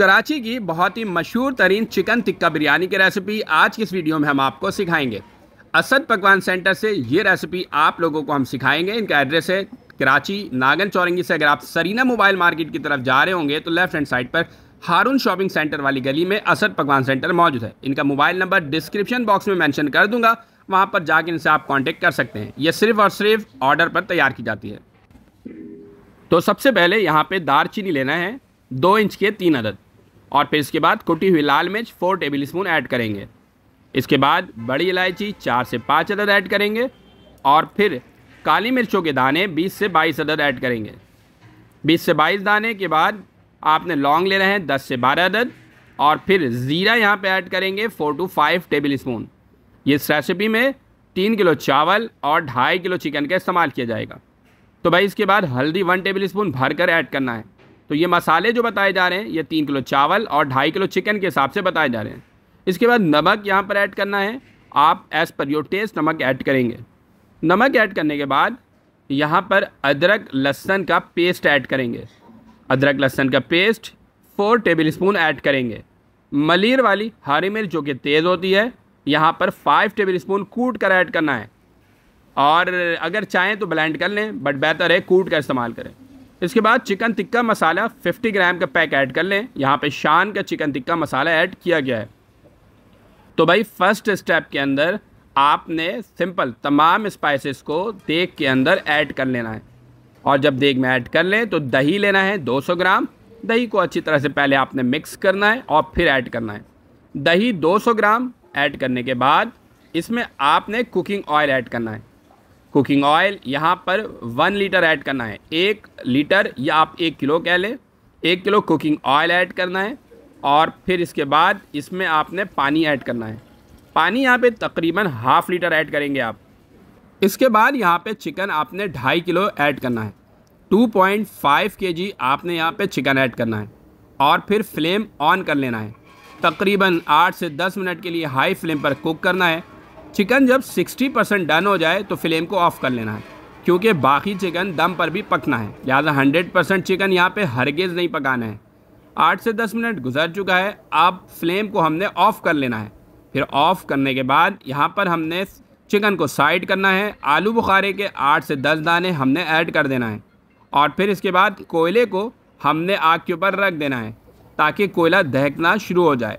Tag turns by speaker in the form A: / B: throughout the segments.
A: कराची की बहुत ही मशहूर तरीन चिकन टिक्का बिरयानी की रेसिपी आज की इस वीडियो में हम आपको सिखाएंगे असद पकवान सेंटर से ये रेसिपी आप लोगों को हम सिखाएंगे इनका एड्रेस है कराची नागन चौरंगी से अगर आप सरीना मोबाइल मार्केट की तरफ जा रहे होंगे तो लेफ्ट हैंड साइड पर हारून शॉपिंग सेंटर वाली गली में असद पकवान सेंटर मौजूद है इनका मोबाइल नंबर डिस्क्रिप्शन बॉक्स में मैंशन कर दूंगा वहाँ पर जाकर इनसे आप कॉन्टेक्ट कर सकते हैं ये सिर्फ और सिर्फ ऑर्डर पर तैयार की जाती है तो सबसे पहले यहाँ पर दार चीनी लेना है दो इंच के तीन अदद और फिर इसके बाद कुटी हुई लाल मिर्च फोर टेबल स्पून ऐड करेंगे इसके बाद बड़ी इलायची चार से पाँच अदद ऐड करेंगे और फिर काली मिर्चों के दाने बीस से बाईस अदद ऐड करेंगे बीस से बाईस दाने के बाद आपने लौंग ले रहे हैं दस से बारह अदद और फिर ज़ीरा यहाँ पर ऐड करेंगे four to five tablespoon इस रेसिपी में तीन किलो चावल और ढाई किलो चिकन का इस्तेमाल किया जाएगा तो भाई इसके बाद हल्दी वन टेबल स्पून भर कर ऐड करना है तो ये मसाले जो बताए जा रहे हैं ये तीन किलो चावल और ढाई किलो चिकन के हिसाब से बताए जा रहे हैं इसके बाद नमक यहाँ पर ऐड करना है आप एज़ पर योर टेस्ट नमक ऐड करेंगे नमक ऐड करने के बाद यहाँ पर अदरक लहसन का पेस्ट ऐड करेंगे अदरक लहसन का paste four tablespoon add करेंगे मलिर वाली हरी मिर्च जो कि तेज़ होती है यहाँ पर फाइव टेबल स्पून कूट कर ऐड करना है और अगर चाहें तो ब्लेंड कर लें बट बेहतर है कूट का इस्तेमाल करें इसके बाद चिकन टिक्का मसाला 50 ग्राम का पैक ऐड कर लें यहाँ पे शान का चिकन टिक्का मसाला ऐड किया गया है तो भाई फर्स्ट स्टेप के अंदर आपने सिंपल तमाम स्पाइसेस को देग के अंदर ऐड कर लेना है और जब देग में ऐड कर लें तो दही लेना है 200 ग्राम दही को अच्छी तरह से पहले आपने मिक्स करना है और फिर ऐड करना है दही 200 ग्राम ऐड करने के बाद इसमें आपने कुकिंग ऑयल ऐड करना है कुकिंग ऑयल यहाँ पर वन लीटर ऐड करना है एक लीटर या आप एक किलो कह लें एक किलो कुकिंग ऑयल ऐड करना है और फिर इसके बाद इसमें आपने पानी ऐड करना है पानी यहाँ पे तकरीबन हाफ़ लीटर ऐड करेंगे आप इसके बाद यहाँ पे चिकन आपने ढाई किलो ऐड करना है 2.5 जी आपने यहाँ पे चिकन ऐड करना है और फिर फ्लेम ऑन कर लेना है तकरीबन 8 से 10 मिनट के लिए हाई फ्लेम पर कुक करना है चिकन जब 60 परसेंट डन हो जाए तो फ्लेम को ऑफ कर लेना है क्योंकि बाकी चिकन दम पर भी पकना है लिहाजा 100 परसेंट चिकन यहाँ पे हरगेज़ नहीं पकाना है आठ से दस मिनट गुजर चुका है अब फ्लेम को हमने ऑफ़ कर लेना है फिर ऑफ़ करने के बाद यहाँ पर हमने चिकन को साइड करना है आलू बुखारे के आठ से दस दाने हमने ऐड कर देना है और फिर इसके बाद कोयले को हमने आग के ऊपर रख देना है ताकि कोयला दहकना शुरू हो जाए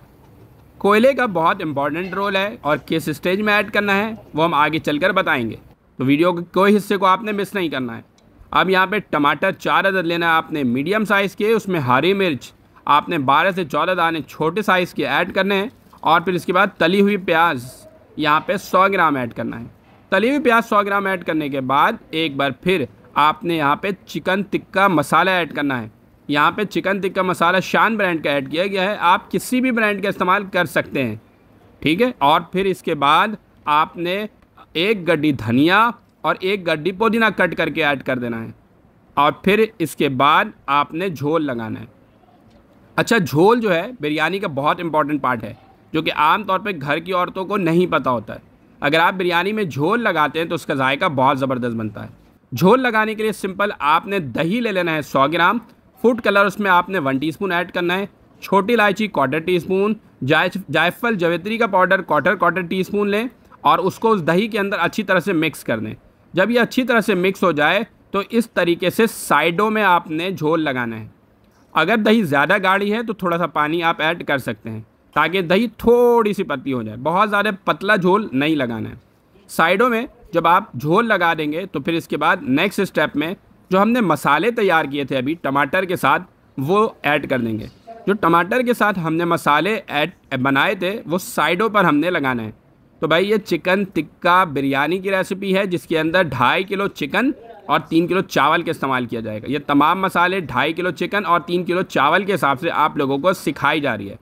A: कोयले का बहुत इंपॉर्टेंट रोल है और किस स्टेज में ऐड करना है वो हम आगे चलकर बताएंगे तो वीडियो के कोई हिस्से को आपने मिस नहीं करना है अब यहाँ पे टमाटर चार अदर लेना है आपने मीडियम साइज़ के उसमें हरी मिर्च आपने 12 से 14 दाने छोटे साइज़ के ऐड करने हैं और फिर इसके बाद तली हुई प्याज यहाँ पे 100 ग्राम ऐड करना है तली हुई प्याज 100 ग्राम ऐड करने के बाद एक बार फिर आपने यहाँ पे चिकन टिक्का मसाला ऐड करना है यहाँ पे चिकन टिक्का मसाला शान ब्रांड का ऐड किया गया है आप किसी भी ब्रांड का इस्तेमाल कर सकते हैं ठीक है और फिर इसके बाद आपने एक गड्डी धनिया और एक गड्डी पुदीना कट करके ऐड कर देना है और फिर इसके बाद आपने झोल लगाना है अच्छा झोल जो है बिरयानी का बहुत इंपॉर्टेंट पार्ट है जो कि आमतौर पर घर की औरतों को नहीं पता होता है अगर आप बिरयानी में झोल लगाते हैं तो उसका जायका बहुत ज़बरदस्त बनता है झोल लगाने के लिए सिंपल आपने दही ले लेना है सौ ग्राम फूड कलर उसमें आपने वन टीस्पून ऐड करना है छोटी इलायची क्वार्टर टी स्पून जायफल जवेत्री का powder quarter quarter teaspoon लें और उसको उस दही के अंदर अच्छी तरह से मिक्स कर दें जब ये अच्छी तरह से मिक्स हो जाए तो इस तरीके से साइडों में आपने झोल लगाना है अगर दही ज़्यादा गाढ़ी है तो थोड़ा सा पानी आप ऐड कर सकते हैं ताकि दही थोड़ी सी पतली हो जाए बहुत ज़्यादा पतला झोल नहीं लगाना है साइडों में जब आप झोल लगा देंगे तो फिर इसके बाद नेक्स्ट स्टेप में जो हमने मसाले तैयार किए थे अभी टमाटर के साथ वो ऐड कर देंगे जो टमाटर के साथ हमने मसाले ऐड बनाए थे वो साइडों पर हमने लगाना है तो भाई ये चिकन टिक्का बिरयानी की रेसिपी है जिसके अंदर ढाई किलो चिकन और तीन किलो चावल का इस्तेमाल किया जाएगा ये तमाम मसाले ढाई किलो चिकन और तीन किलो चावल के हिसाब से आप लोगों को सिखाई जा रही है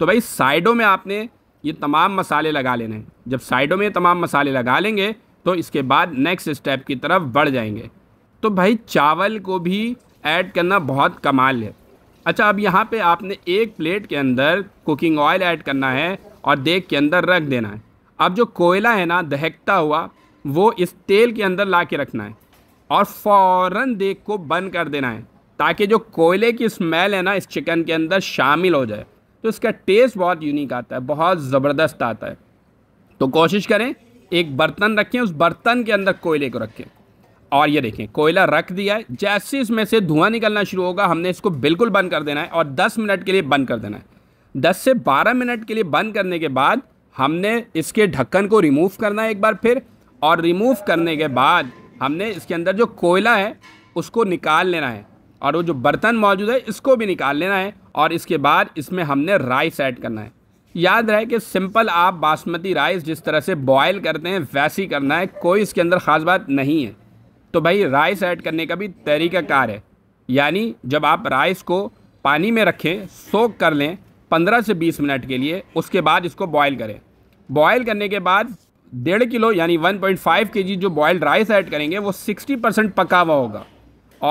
A: तो भाई साइडों में आपने ये तमाम मसाले लगा लेने हैं जब साइडों में तमाम मसाले लगा लेंगे तो इसके बाद नेक्स्ट स्टेप की तरफ बढ़ जाएंगे तो भाई चावल को भी ऐड करना बहुत कमाल है अच्छा अब यहाँ पे आपने एक प्लेट के अंदर कुकिंग ऑयल ऐड करना है और देग के अंदर रख देना है अब जो कोयला है ना दहकता हुआ वो इस तेल के अंदर ला के रखना है और फ़ौर देग को बंद कर देना है ताकि जो कोयले की स्मेल है ना इस चिकन के अंदर शामिल हो जाए तो इसका टेस्ट बहुत यूनिक आता है बहुत ज़बरदस्त आता है तो कोशिश करें एक बर्तन रखें उस बर्तन के अंदर कोयले को रखें और ये देखें कोयला रख दिया है जैसे इसमें से धुआं निकलना शुरू होगा हमने इसको बिल्कुल बंद कर देना है और 10 मिनट के लिए बंद कर देना है 10 से 12 मिनट के लिए बंद करने के बाद हमने इसके ढक्कन को रिमूव करना है एक बार फिर और रिमूव करने के बाद हमने इसके अंदर जो कोयला है उसको निकाल लेना है और वो जो बर्तन मौजूद है इसको भी निकाल लेना है और इसके बाद इसमें हमने राइस ऐड करना है याद रहे कि सिंपल आप बासमती राइस जिस तरह से बॉयल करते हैं वैसी करना है कोई इसके अंदर ख़ास बात नहीं है तो भाई राइस ऐड करने का भी तरीका कार है यानी जब आप राइस को पानी में रखें सोख कर लें 15 से 20 मिनट के लिए उसके बाद इसको बॉयल करें बॉयल करने के बाद डेढ़ किलो यानी 1.5 पॉइंट जो बॉयल्ड राइस ऐड करेंगे वो 60 परसेंट पका हुआ होगा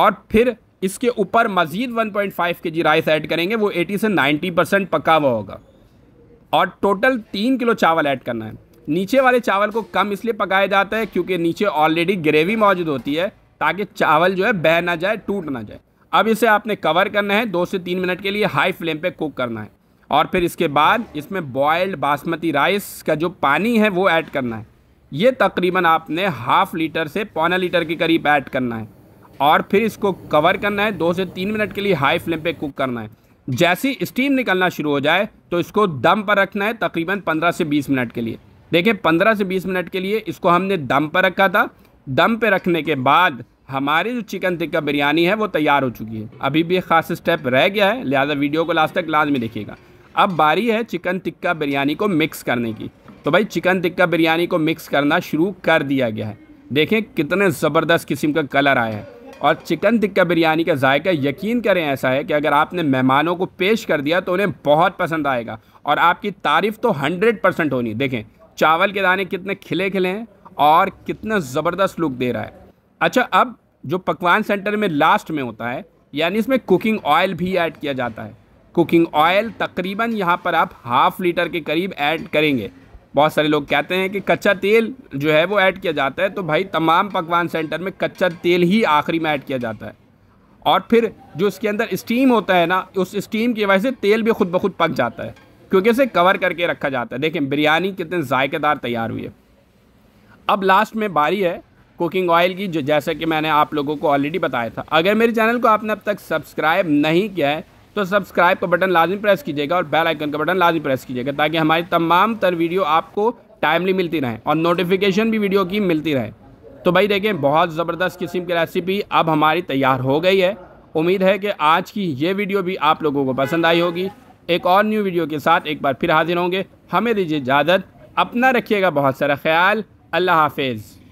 A: और फिर इसके ऊपर मज़ीद 1.5 पॉइंट राइस ऐड करेंगे वो 80 से 90 परसेंट पका हुआ होगा और टोटल तीन किलो चावल ऐड करना है नीचे वाले चावल को कम इसलिए पकाया जाता है क्योंकि नीचे ऑलरेडी ग्रेवी मौजूद होती है ताकि चावल जो है बह ना जाए टूट ना जाए अब इसे आपने कवर करना है दो से तीन मिनट के लिए हाई फ्लेम पे कुक करना है और फिर इसके बाद इसमें बॉयल्ड बासमती राइस का जो पानी है वो ऐड करना है ये तकरीबन आपने हाफ़ लीटर से पौना लीटर के करीब ऐड करना है और फिर इसको कवर करना है दो से तीन मिनट के लिए हाई फ्लेम पे कुक करना है जैसी स्टीम निकलना शुरू हो जाए तो इसको दम पर रखना है तकरीबन पंद्रह से बीस मिनट के लिए देखिए पंद्रह से बीस मिनट के लिए इसको हमने दम पर रखा था दम पर रखने के बाद हमारी जो चिकन टिक्का बिरयानी है वो तैयार हो चुकी है अभी भी एक खास स्टेप रह गया है लिहाजा वीडियो को लास्ट तक लाज में देखिएगा अब बारी है चिकन टिक्का बिरयानी को मिक्स करने की तो भाई चिकन टिक्का बिरयानी को मिक्स करना शुरू कर दिया गया है देखें कितने ज़बरदस्त किस्म का कलर आया है और चिकन टिक्का बिरयानी का जायका यकीन करें ऐसा है कि अगर आपने मेहमानों को पेश कर दिया तो उन्हें बहुत पसंद आएगा और आपकी तारीफ़ तो हंड्रेड परसेंट होनी देखें चावल के दाने कितने खिले खिले हैं और कितना ज़बरदस्त लुक दे रहा है अच्छा अब जो पकवान सेंटर में लास्ट में होता है यानी इसमें कुकिंग ऑयल भी ऐड किया जाता है कुकिंग ऑयल तकरीबन यहाँ पर आप हाफ़ लीटर के करीब ऐड करेंगे बहुत सारे लोग कहते हैं कि कच्चा तेल जो है वो ऐड किया जाता है तो भाई तमाम पकवान सेंटर में कच्चा तेल ही आखिरी में ऐड किया जाता है और फिर जो इसके अंदर स्टीम होता है ना उस स्टीम की वजह से तेल भी खुद ब खुद पक जाता है क्योंकि इसे कवर करके रखा जाता है देखें बिरयानी कितने जायकेदार तैयार हुई है अब लास्ट में बारी है कुकिंग ऑयल की जो जैसा कि मैंने आप लोगों को ऑलरेडी बताया था अगर मेरे चैनल को आपने अब तक सब्सक्राइब नहीं किया है तो सब्सक्राइब का बटन लाजमी प्रेस कीजिएगा और बेल आइकन का बटन लाजमी प्रेस कीजिएगा ताकि हमारी तमाम तर वीडियो आपको टाइमली मिलती रहे और नोटिफिकेशन भी वीडियो की मिलती रहे तो भाई देखें बहुत ज़बरदस्त किस्म की रेसिपी अब हमारी तैयार हो गई है उम्मीद है कि आज की ये वीडियो भी आप लोगों को पसंद आई होगी एक और न्यू वीडियो के साथ एक बार फिर हाजिर होंगे हमें दीजिए इजाज़त अपना रखिएगा बहुत सारा ख्याल अल्लाह हाफिज़